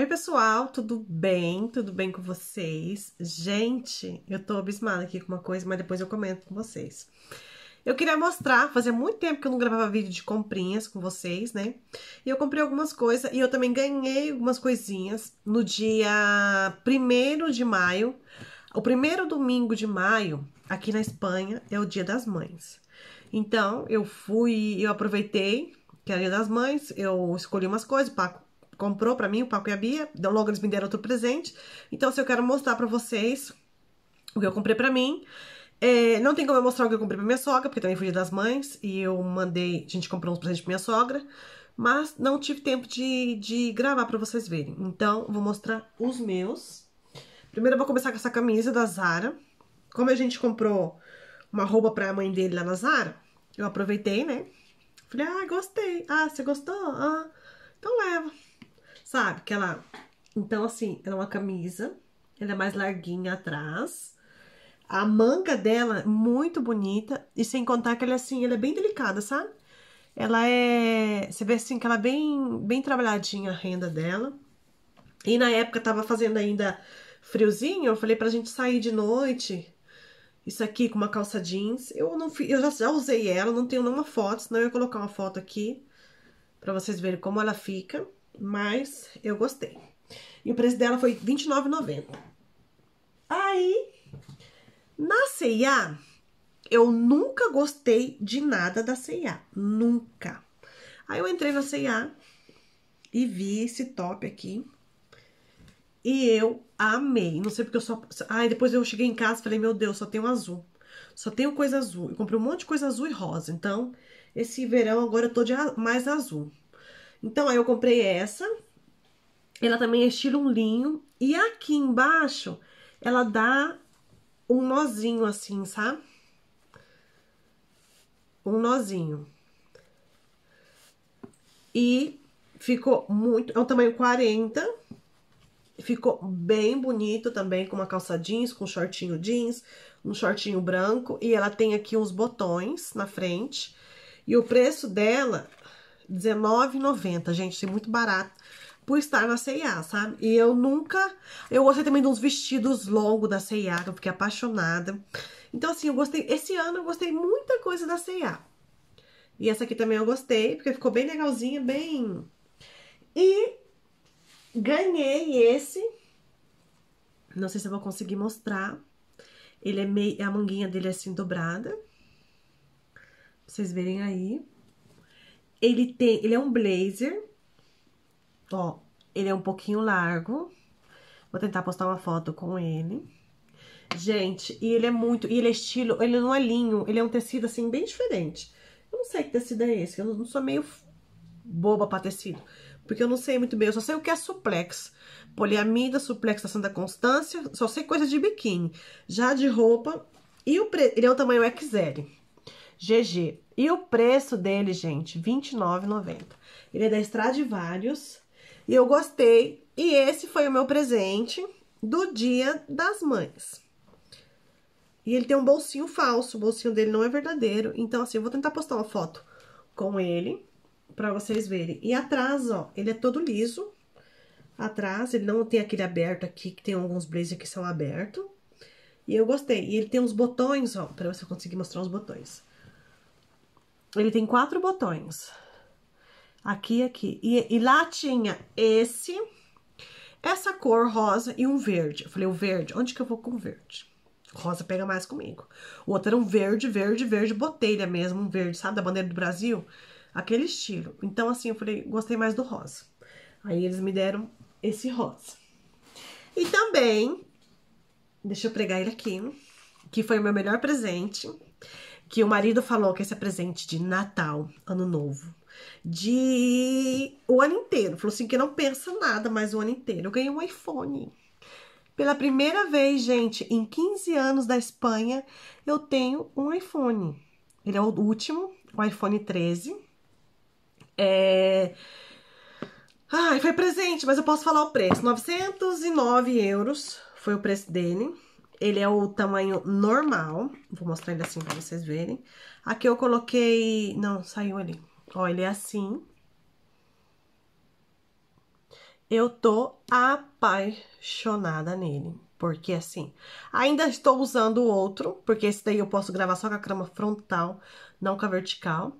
Oi, pessoal, tudo bem? Tudo bem com vocês? Gente, eu tô abismada aqui com uma coisa, mas depois eu comento com vocês. Eu queria mostrar, fazia muito tempo que eu não gravava vídeo de comprinhas com vocês, né? E eu comprei algumas coisas e eu também ganhei algumas coisinhas no dia 1 de maio. O primeiro domingo de maio, aqui na Espanha, é o Dia das Mães. Então, eu fui, eu aproveitei, que era Dia das Mães, eu escolhi umas coisas Paco comprou para mim, o Paco e a Bia, logo eles me deram outro presente. Então, se assim, eu quero mostrar para vocês o que eu comprei para mim, é, não tem como eu mostrar o que eu comprei pra minha sogra, porque também fui das mães, e eu mandei, a gente comprou uns presentes pra minha sogra, mas não tive tempo de, de gravar pra vocês verem. Então, vou mostrar os meus. Primeiro eu vou começar com essa camisa da Zara. Como a gente comprou uma roupa pra mãe dele lá na Zara, eu aproveitei, né? Falei, ah, gostei. Ah, você gostou? Ah, então leva sabe? Que ela. Então, assim, ela é uma camisa, ela é mais larguinha atrás. A manga dela é muito bonita. E sem contar que ela é assim, ela é bem delicada, sabe? Ela é. Você vê assim que ela é bem, bem trabalhadinha a renda dela. E na época tava fazendo ainda friozinho, eu falei pra gente sair de noite. Isso aqui com uma calça jeans. Eu não eu já, já usei ela, não tenho nenhuma foto, senão eu ia colocar uma foto aqui para vocês verem como ela fica mas eu gostei. E o preço dela foi R$29,90. Aí, na C&A, eu nunca gostei de nada da C&A, nunca. Aí eu entrei na C&A e vi esse top aqui. E eu amei. Não sei porque eu só. Ai, depois eu cheguei em casa e falei: Meu Deus, só tenho azul. Só tenho coisa azul. Eu comprei um monte de coisa azul e rosa. Então, esse verão agora eu tô de mais azul. Então, aí eu comprei essa. Ela também é estilo um linho. E aqui embaixo, ela dá um nozinho assim, sabe? Um nozinho. E ficou muito... É um tamanho 40. Ficou bem bonito também, com uma calça jeans, com um shortinho jeans, um shortinho branco. E ela tem aqui uns botões na frente. E o preço dela R$19,90, gente, é muito barato por estar na C&A, sabe? E eu nunca... Eu gostei também de uns vestidos longos da C&A, eu fiquei apaixonada. Então, assim, eu gostei... Esse ano eu gostei muita coisa da C&A. E essa aqui também eu gostei, porque ficou bem legalzinha, bem... E ganhei esse. Não sei se eu vou conseguir mostrar. Ele é meio... A manguinha dele é assim, dobrada. Pra vocês verem aí. Ele tem, ele é um blazer. Ó, ele é um pouquinho largo. Vou tentar postar uma foto com ele. Gente, e ele é muito, e ele é estilo, ele não é linho, ele é um tecido assim bem diferente. Eu não sei que tecido é esse, eu não sou meio boba para tecido, porque eu não sei muito bem, eu só sei o que é suplex. Poliamida, suplex da Santa Constância, só sei coisa de biquíni. Já de roupa, e o pre... ele é o tamanho XL. GG. E o preço dele, gente, R$29,90. Ele é da Stradivarius e eu gostei. E esse foi o meu presente do Dia das Mães. E ele tem um bolsinho falso, o bolsinho dele não é verdadeiro. Então, assim, eu vou tentar postar uma foto com ele pra vocês verem. E atrás, ó, ele é todo liso. Atrás, ele não tem aquele aberto aqui, que tem alguns blazer que são abertos. E eu gostei. E ele tem uns botões, ó, pra você conseguir mostrar os botões. Ele tem quatro botões. Aqui, aqui. E, e lá tinha esse, essa cor rosa e um verde. Eu falei, o verde, onde que eu vou com o verde? Rosa pega mais comigo. O outro era um verde, verde, verde, botelha mesmo, um verde, sabe, da bandeira do Brasil? Aquele estilo. Então, assim, eu falei, gostei mais do rosa. Aí eles me deram esse rosa. E também, deixa eu pregar ele aqui, que foi o meu melhor presente que o marido falou que esse é presente de Natal, Ano Novo, de o ano inteiro. Falou assim que não pensa nada mais o ano inteiro. Eu ganhei um iPhone. Pela primeira vez, gente, em 15 anos da Espanha, eu tenho um iPhone. Ele é o último, o iPhone 13. É... Ai, foi presente, mas eu posso falar o preço. 909 euros foi o preço dele. Ele é o tamanho normal. Vou mostrar ele assim pra vocês verem. Aqui eu coloquei... Não, saiu ali. Ó, ele é assim. Eu tô apaixonada nele. Porque, assim, ainda estou usando o outro, porque esse daí eu posso gravar só com a crama frontal, não com a vertical.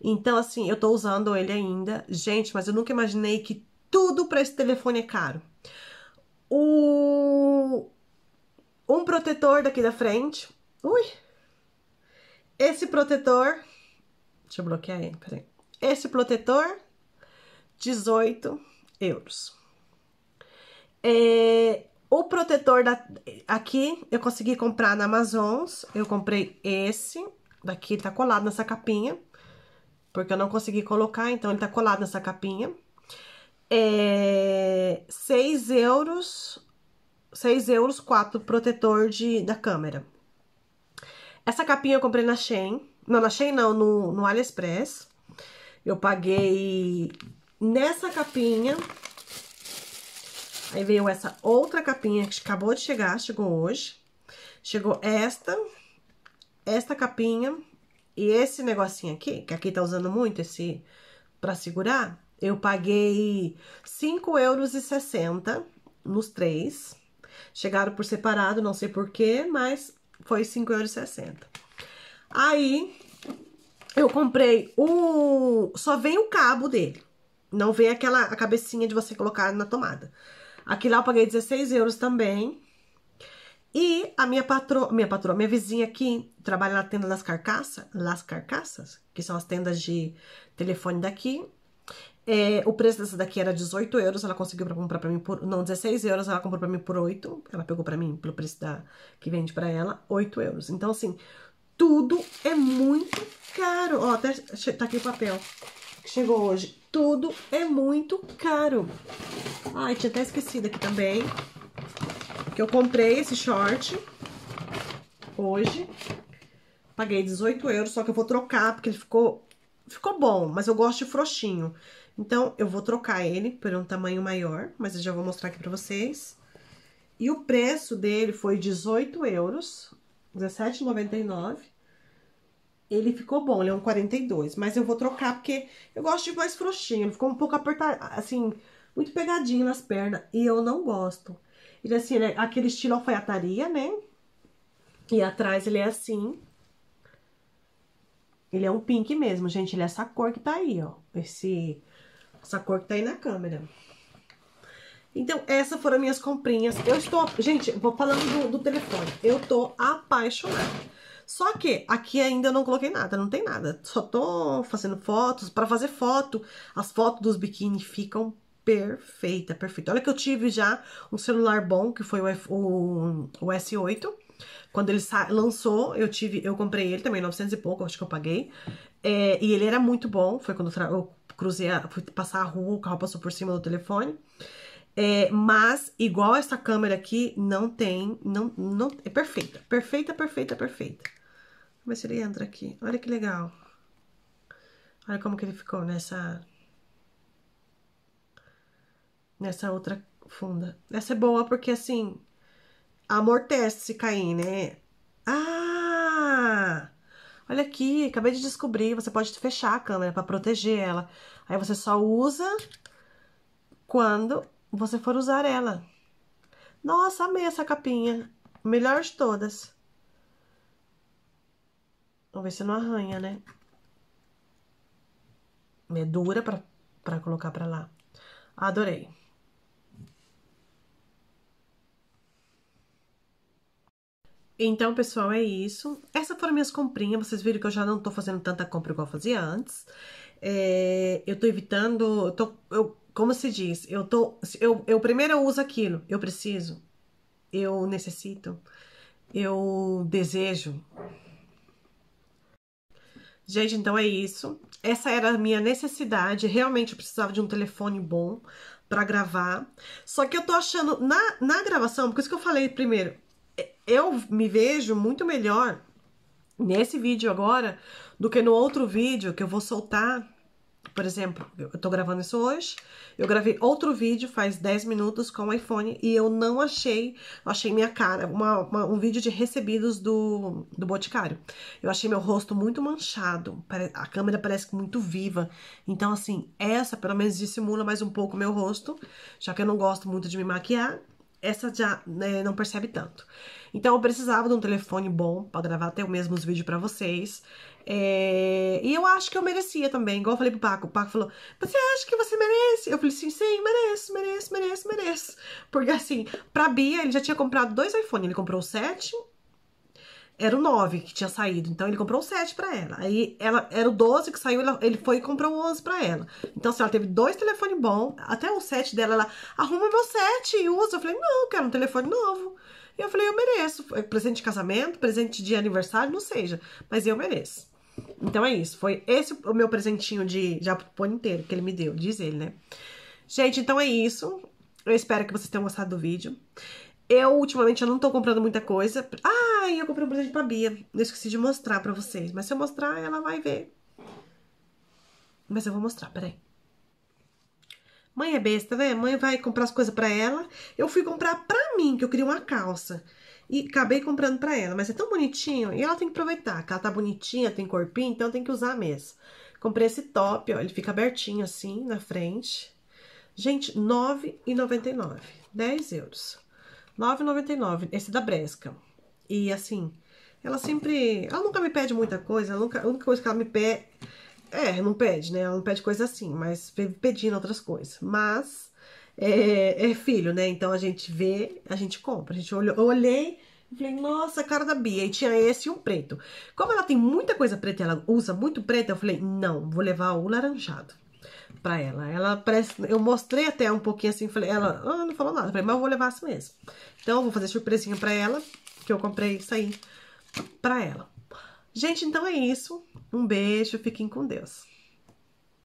Então, assim, eu tô usando ele ainda. Gente, mas eu nunca imaginei que tudo para esse telefone é caro. O um protetor daqui da frente. Ui! Esse protetor. Deixa eu bloquear ele, peraí. Esse protetor, 18 euros. É, o protetor da, aqui eu consegui comprar na Amazons. Eu comprei esse. Daqui ele tá colado nessa capinha. Porque eu não consegui colocar, então ele tá colado nessa capinha. É, 6 euros 6 euros, 4 protetor de, da câmera. Essa capinha eu comprei na Shein. Não, na Shein não, no, no AliExpress. Eu paguei nessa capinha. Aí veio essa outra capinha que acabou de chegar, chegou hoje. Chegou esta, esta capinha e esse negocinho aqui, que aqui tá usando muito esse para segurar. Eu paguei 5,60 euros nos três. Chegaram por separado, não sei porquê, mas foi 5,60€. Aí, eu comprei o... Só vem o cabo dele. Não vem aquela a cabecinha de você colocar na tomada. Aqui lá eu paguei 16 euros também. E a minha patroa, minha patroa, minha vizinha aqui, trabalha na tenda das carcaças, las carcaças, que são as tendas de telefone daqui. É, o preço dessa daqui era 18 euros, ela conseguiu pra comprar pra mim por. Não, 16 euros, ela comprou pra mim por 8. Ela pegou pra mim pelo preço da, que vende pra ela, 8 euros. Então, assim, tudo é muito caro. Ó, até tá aqui o papel que chegou hoje. Tudo é muito caro. Ai, tinha até esquecido aqui também. Que eu comprei esse short hoje. Paguei 18 euros, só que eu vou trocar, porque ele ficou, ficou bom, mas eu gosto de frouxinho. Então, eu vou trocar ele por um tamanho maior, mas eu já vou mostrar aqui pra vocês. E o preço dele foi 18 euros, 17,99. Ele ficou bom, ele é um 42, mas eu vou trocar porque eu gosto de mais frouxinho. Ele ficou um pouco apertado, assim, muito pegadinho nas pernas, e eu não gosto. Assim, ele, assim, é aquele estilo alfaiataria, né? E atrás ele é assim. Ele é um pink mesmo, gente, ele é essa cor que tá aí, ó. Esse essa cor que tá aí na câmera. Então, essas foram minhas comprinhas. Eu estou... Gente, vou falando do, do telefone. Eu tô apaixonada. Só que aqui ainda eu não coloquei nada, não tem nada. Só tô fazendo fotos. Para fazer foto, as fotos dos biquíni ficam perfeita, perfeita. Olha que eu tive já um celular bom, que foi o, F, o, o S8. Quando ele lançou, eu tive, eu comprei ele também, 900 e pouco, acho que eu paguei. É, e ele era muito bom, foi quando eu, cruzei, a, fui passar a rua, o carro passou por cima do telefone. É, mas, igual essa câmera aqui, não tem, não, não, é perfeita, perfeita, perfeita, perfeita. Vamos ver se ele entra aqui, olha que legal. Olha como que ele ficou nessa, nessa outra funda. Essa é boa porque, assim, amortece se cair, né? Ah! Olha aqui, acabei de descobrir, você pode fechar a câmera para proteger ela. Aí você só usa quando você for usar ela. Nossa, amei essa capinha. Melhor de todas. Vamos ver se não arranha, né? É dura pra, pra colocar pra lá. Adorei. Então, pessoal, é isso. Essas foram minhas comprinhas. Vocês viram que eu já não tô fazendo tanta compra igual eu fazia antes. É, eu tô evitando... Eu tô, eu, como se diz? Eu tô... Eu, eu primeiro eu uso aquilo. Eu preciso. Eu necessito. Eu desejo. Gente, então é isso. Essa era a minha necessidade. Realmente eu precisava de um telefone bom para gravar. Só que eu tô achando, na, na gravação, Por isso que eu falei primeiro, eu me vejo muito melhor nesse vídeo agora do que no outro vídeo que eu vou soltar. Por exemplo, eu tô gravando isso hoje, eu gravei outro vídeo faz 10 minutos com o iPhone e eu não achei, eu achei minha cara, uma, uma, um vídeo de recebidos do, do Boticário. Eu achei meu rosto muito manchado, a câmera parece muito viva. Então, assim, essa pelo menos dissimula mais um pouco meu rosto, já que eu não gosto muito de me maquiar essa já né, não percebe tanto. Então eu precisava de um telefone bom para gravar até mesmo os vídeos para vocês. É... E eu acho que eu merecia também, igual eu falei pro Paco. O Paco falou: Você acha que você merece? Eu falei: Sim, sim, mereço, mereço, mereço, mereço. Porque assim, pra Bia, ele já tinha comprado dois iPhones. Ele comprou o 7 era o 9 que tinha saído, então ele comprou o 7 para ela. Aí ela era o 12 que saiu, ela, ele foi e comprou o 11 para ela. Então, assim, ela teve dois telefones bons, até o 7 dela, ela arruma meu 7 e usa. Eu falei, não, quero um telefone novo. E eu falei, eu mereço. Presente de casamento, presente de aniversário, não seja, mas eu mereço. Então é isso. Foi esse o meu presentinho de, de inteiro que ele me deu, diz ele, né? Gente, então é isso. Eu espero que vocês tenham gostado do vídeo. Eu, ultimamente, eu não tô comprando muita coisa. Ah, eu comprei um presente pra Bia. Eu esqueci de mostrar pra vocês. Mas se eu mostrar, ela vai ver. Mas eu vou mostrar, peraí. Mãe é besta, né? Mãe vai comprar as coisas pra ela. Eu fui comprar pra mim, que eu queria uma calça. E acabei comprando pra ela. Mas é tão bonitinho. E ela tem que aproveitar, que ela tá bonitinha, tem corpinho, então tem que usar mesmo. Comprei esse top, ó. Ele fica abertinho assim, na frente. Gente, R$ 9,99. 10 euros. 9,99. Esse é da Bresca. E assim, ela sempre. Ela nunca me pede muita coisa. Nunca, a única coisa que ela me pede. É, não pede, né? Ela não pede coisa assim, mas pedindo outras coisas. Mas é, é filho, né? Então a gente vê, a gente compra. A gente olhou, eu olhei e falei, nossa, cara da Bia. E tinha esse e um preto. Como ela tem muita coisa preta ela usa muito preto, eu falei, não, vou levar o laranjado para ela. Ela parece, eu mostrei até um pouquinho assim, falei, ela ah, não falou nada, falei, mas eu vou levar assim mesmo. Então eu vou fazer surpresinha para ela, que eu comprei isso aí para ela. Gente, então é isso. Um beijo, fiquem com Deus.